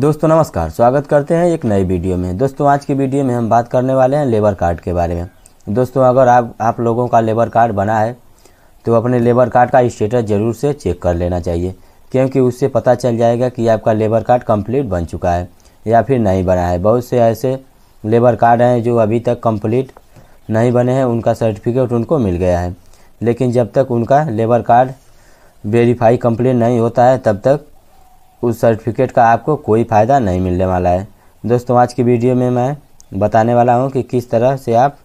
दोस्तों नमस्कार स्वागत करते हैं एक नए वीडियो में दोस्तों आज की वीडियो में हम बात करने वाले हैं लेबर कार्ड के बारे में दोस्तों अगर आप आप लोगों का लेबर कार्ड बना है तो अपने लेबर कार्ड का स्टेटस ज़रूर से चेक कर लेना चाहिए क्योंकि उससे पता चल जाएगा कि आपका लेबर कार्ड कम्प्लीट बन चुका है या फिर नहीं बना है बहुत से ऐसे लेबर कार्ड हैं जो अभी तक कम्प्लीट नहीं बने हैं उनका सर्टिफिकेट उनको मिल गया है लेकिन जब तक उनका लेबर कार्ड वेरीफाई कम्प्लीट नहीं होता है तब तक उस सर्टिफिकेट का आपको कोई फ़ायदा नहीं मिलने वाला है दोस्तों आज की वीडियो में मैं बताने वाला हूँ कि किस तरह से आप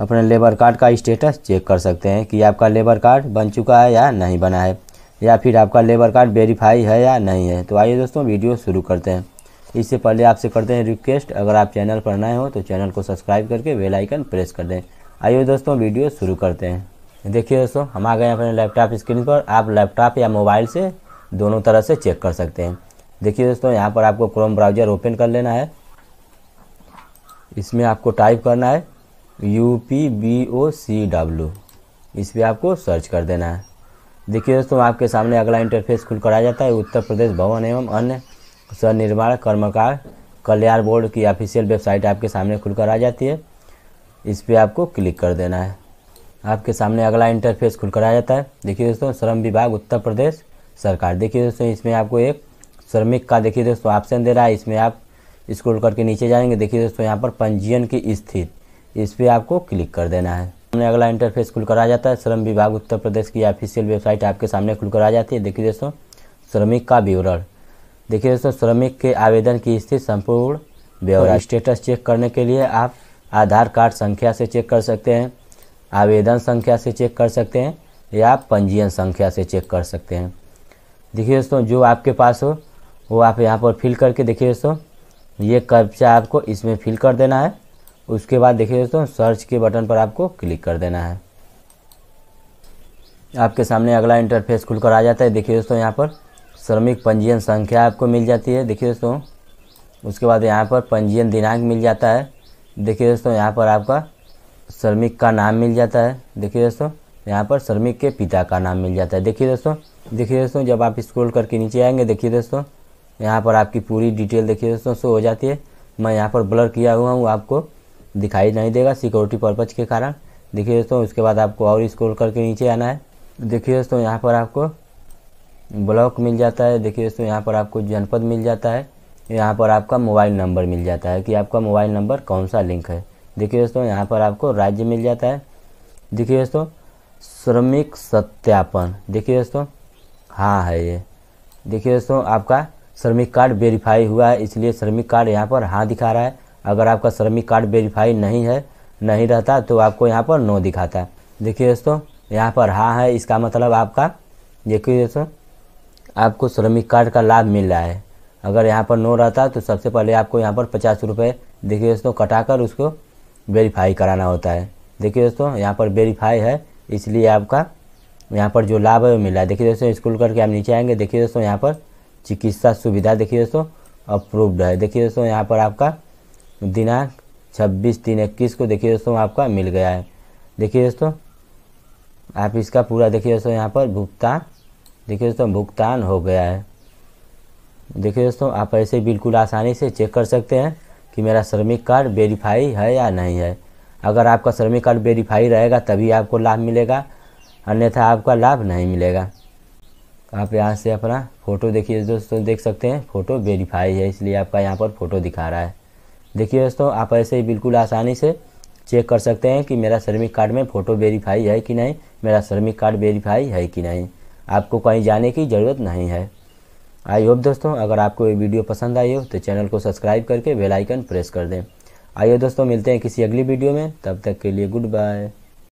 अपने लेबर कार्ड का स्टेटस चेक कर सकते हैं कि आपका लेबर कार्ड बन चुका है या नहीं बना है या फिर आपका लेबर कार्ड वेरीफाई है या नहीं है तो आइए दोस्तों वीडियो शुरू करते हैं इससे पहले आपसे करते हैं रिक्वेस्ट अगर आप चैनल पर नए हो तो चैनल को सब्सक्राइब करके बेल आइकन प्रेस कर दें आइए दोस्तों वीडियो शुरू करते हैं देखिए दोस्तों हम आ गए अपने लैपटॉप स्क्रीन पर आप लैपटॉप या मोबाइल से दोनों तरह से चेक कर सकते हैं देखिए दोस्तों यहाँ पर आपको क्रोम ब्राउजर ओपन कर लेना है इसमें आपको टाइप करना है U P B O C W इस पर आपको सर्च कर देना है देखिए दोस्तों आपके सामने अगला इंटरफेस खुल कर आ जाता है उत्तर प्रदेश भवन एवं अन्य स्वनिर्माण कर्मकार कल्याण बोर्ड की ऑफिशियल वेबसाइट आपके सामने कर आ जाती है इस पर आपको क्लिक कर देना है आपके सामने अगला इंटरफेस कर आ जाता है देखिए दोस्तों श्रम विभाग उत्तर प्रदेश सरकार देखिए दोस्तों इसमें आपको एक श्रमिक का देखिए दोस्तों तो ऑप्शन दे रहा है इसमें आप स्क्रोल करके नीचे जाएंगे देखिए दोस्तों यहाँ पर पंजीयन की स्थिति इस पर आपको क्लिक कर देना है हमने अगला इंटरफेस खुल कर आ जाता है श्रम विभाग उत्तर प्रदेश की ऑफिशियल वेबसाइट आपके सामने खुल कर आ जाती है देखिए दोस्तों श्रमिक का विवरण देखिए दोस्तों श्रमिक के आवेदन की स्थिति संपूर्ण ब्यौरा स्टेटस चेक करने के लिए आप आधार कार्ड संख्या से चेक कर सकते हैं आवेदन संख्या से चेक कर सकते हैं या पंजीयन संख्या से चेक कर सकते हैं देखिए दोस्तों जो आपके पास हो वो आप यहाँ पर फिल करके देखिए दोस्तों ये कब्जा आपको इसमें फिल कर देना है उसके बाद देखिए दोस्तों सर्च के बटन पर आपको क्लिक कर देना है आपके सामने अगला इंटरफेस खुलकर आ जाता है देखिए दोस्तों यहाँ पर श्रमिक पंजीयन संख्या आपको मिल जाती है देखिए दोस्तों उसके बाद यहाँ पर पंजीयन दिनांक मिल जाता है देखिए दोस्तों यहाँ पर आपका श्रमिक का नाम मिल जाता है देखिए दोस्तों यहाँ पर श्रमिक के पिता का नाम मिल जाता है देखिए दोस्तों देखिए दोस्तों जब आप स्क्रॉल करके नीचे आएंगे देखिए दोस्तों यहाँ पर आपकी पूरी डिटेल देखिए दोस्तों शो हो जाती है मैं यहाँ पर ब्लर किया हुआ हूँ आपको दिखाई नहीं देगा सिक्योरिटी पर्पज़ के कारण देखिए दोस्तों उसके बाद आपको और स्क्रॉल करके नीचे आना है देखिए दोस्तों यहाँ पर आपको ब्लॉक मिल जाता है देखिए दोस्तों यहाँ पर आपको जनपद मिल जाता है यहाँ पर आपका मोबाइल नंबर मिल जाता है कि आपका मोबाइल नंबर कौन सा लिंक है देखिए दोस्तों यहाँ पर आपको राज्य मिल जाता है देखिए दोस्तों श्रमिक सत्यापन देखिए दोस्तों हाँ है ये देखिए दोस्तों आपका श्रमिक कार्ड वेरीफाई हुआ है इसलिए श्रमिक कार्ड यहाँ पर हाँ दिखा रहा है अगर आपका श्रमिक कार्ड वेरीफाई नहीं है नहीं रहता तो आपको यहाँ पर नो दिखाता है देखिए दोस्तों यहाँ पर हाँ है इसका मतलब आपका देखिए दोस्तों आपको श्रमिक कार्ड का लाभ मिल रहा है अगर यहाँ पर नो रहता तो सबसे पहले आपको यहाँ पर पचास रुपये देखिए दोस्तों कटाकर उसको वेरीफाई कराना होता है देखिए दोस्तों यहाँ पर वेरीफाई है इसलिए आपका यहाँ पर जो लाभ है वो मिला है देखिए दोस्तों स्कूल करके आप नीचे आएंगे देखिए दोस्तों यहाँ पर चिकित्सा सुविधा देखिए दोस्तों अप्रूव्ड है देखिए दोस्तों यहाँ पर आपका दिनांक छब्बीस तीन इक्कीस को देखिए दोस्तों आपका मिल गया है देखिए दोस्तों आप इसका पूरा देखिए दोस्तों यहाँ पर भुगतान देखिए दोस्तों भुगतान हो गया है देखिए दोस्तों आप ऐसे बिल्कुल आसानी से चेक कर सकते हैं कि मेरा श्रमिक कार्ड वेरीफाई है या नहीं है अगर आपका श्रमिक कार्ड वेरीफाई रहेगा तभी आपको लाभ मिलेगा अन्यथा आपका लाभ नहीं मिलेगा आप यहाँ से अपना फ़ोटो देखिए दोस्तों देख सकते हैं फ़ोटो वेरीफाई है इसलिए आपका यहाँ पर फ़ोटो दिखा रहा है देखिए दोस्तों आप ऐसे ही बिल्कुल आसानी से चेक कर सकते हैं कि मेरा श्रमिक कार्ड में फ़ोटो वेरीफाई है कि नहीं मेरा श्रमिक कार्ड वेरीफाई है कि नहीं आपको कहीं जाने की ज़रूरत नहीं है आई होप दोस्तों अगर आपको ये वीडियो पसंद आई हो तो चैनल को सब्सक्राइब करके बेल आइकन प्रेस कर दें आइए दोस्तों मिलते हैं किसी अगली वीडियो में तब तक के लिए गुड बाय